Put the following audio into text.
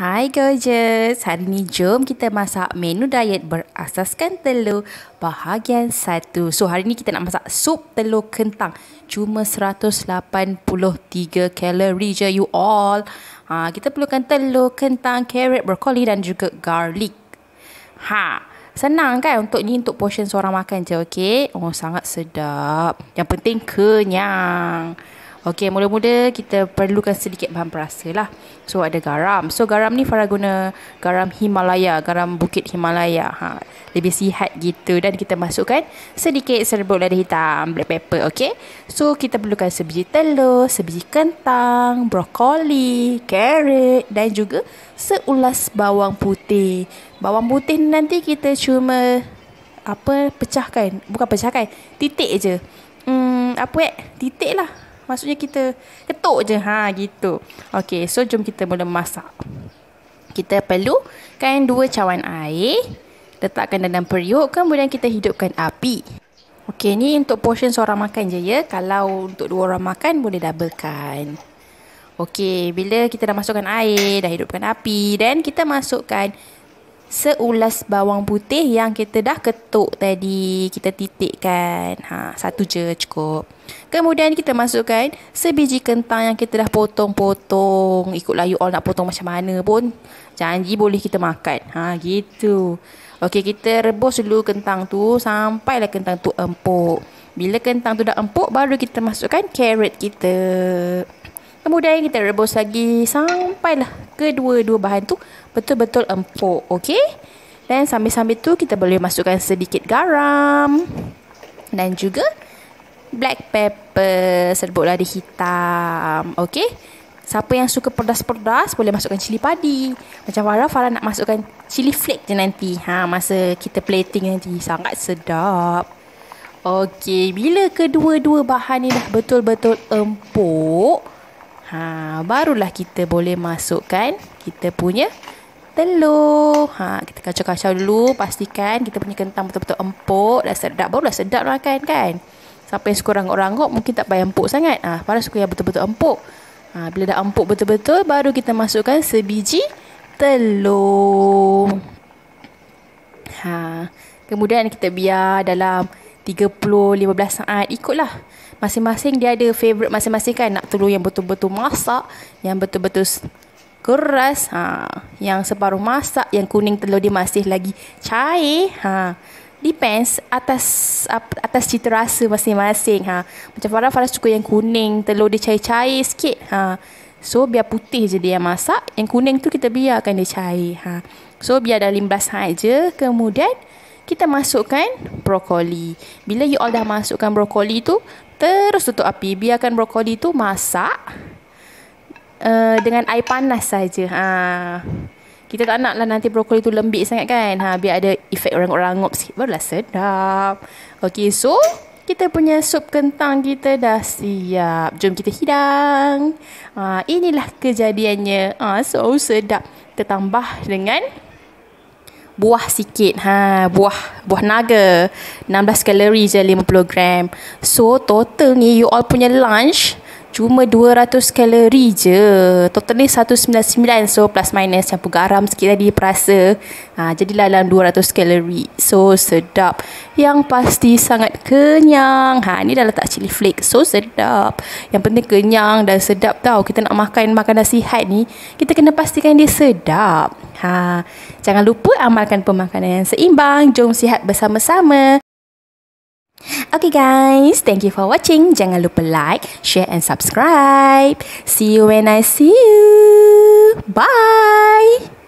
Hai gorgeous, hari ni jom kita masak menu diet berasaskan telur bahagian satu. So hari ni kita nak masak sup telur kentang. Cuma 183 kalori je you all. Ha, kita perlukan telur kentang, carrot, brokoli dan juga garlic. Ha, senang kan untuk ni untuk portion seorang makan je, okay? Oh, sangat sedap. Yang penting Kenyang. Okey, mula-mula kita perlukan sedikit bahan perasa lah. So, ada garam. So, garam ni Farah guna garam Himalaya, garam Bukit Himalaya. Ha, lebih sihat gitu. Dan kita masukkan sedikit serbuk lada hitam, black pepper, okey? So, kita perlukan sebiji telur, sebiji kentang, brokoli, carrot dan juga seulas bawang putih. Bawang putih nanti kita cuma apa pecahkan bukan pecahkan titik je hmm, apa eh titik lah Maksudnya kita ketuk je ha gitu. Okey, so jom kita mula masak. Kita perlu kain dua cawan air, letakkan dalam periuk kemudian kita hidupkan api. Okey, ni untuk portion seorang makan je ya. Kalau untuk dua orang makan boleh doublekan. Okey, bila kita dah masukkan air, dah hidupkan api, then kita masukkan seulas bawang putih yang kita dah ketuk tadi kita titikkan ha satu je cukup kemudian kita masukkan sebiji kentang yang kita dah potong-potong ikutlah you all nak potong macam mana pun janji boleh kita makan ha gitu okey kita rebus dulu kentang tu sampailah kentang tu empuk bila kentang tu dah empuk baru kita masukkan carrot kita kemudian kita rebus lagi sampailah kedua-dua bahan tu betul-betul empuk. Okay? Dan sambil-sambil tu kita boleh masukkan sedikit garam. Dan juga black pepper serbuk lada hitam. Okay? Siapa yang suka pedas-pedas boleh masukkan cili padi. Macam Farah, Farah nak masukkan cili flake je nanti. Ha, masa kita plating nanti. Sangat sedap. Okey, bila kedua-dua bahan ni dah betul-betul empuk, ha, barulah kita boleh masukkan kita punya telur. Ha, kita kacau-kacau dulu, pastikan kita punya kentang betul-betul empuk Dah sedap. baru dah sedap nak makan kan. Siapa yang suka orang ranggok mungkin tak payah empuk sangat. Ha, para suka yang betul-betul empuk. Ha, bila dah empuk betul-betul, baru kita masukkan sebiji telur. Ha, kemudian kita biar dalam 30-15 saat ikutlah. Masing-masing dia ada favorite masing-masing kan. Nak telur yang betul-betul masak. Yang betul-betul keras. Ha. Yang separuh masak. Yang kuning telur dia masih lagi cair. Ha. Depends atas atas cita rasa masing-masing. Ha. Macam Farah, Farah suka yang kuning. Telur dia cair-cair sikit. Ha. So biar putih je dia yang masak. Yang kuning tu kita biarkan dia cair. Ha. So biar dalam 15 saat je. Kemudian kita masukkan brokoli. Bila you all dah masukkan brokoli tu, terus tutup api. Biarkan brokoli tu masak uh, dengan air panas saja. Ha. Kita tak naklah nanti brokoli tu lembik sangat kan. Ha, biar ada efek orang orang ngop sikit. Barulah sedap. Okay, so kita punya sup kentang kita dah siap. Jom kita hidang. Ha, inilah kejadiannya. Ha, so sedap. Kita tambah dengan buah sikit ha buah buah naga 16 kalori je 50 gram so total ni you all punya lunch cuma 200 kalori je total ni 199 so plus minus campur garam sikit tadi perasa ha jadilah dalam 200 kalori so sedap yang pasti sangat kenyang ha ni dah letak chili flake. so sedap yang penting kenyang dan sedap tau kita nak makan makanan sihat ni kita kena pastikan dia sedap Ha, jangan lupa amalkan pemakanan yang seimbang. Jom sihat bersama-sama. Okay guys, thank you for watching. Jangan lupa like, share and subscribe. See you when I see you. Bye.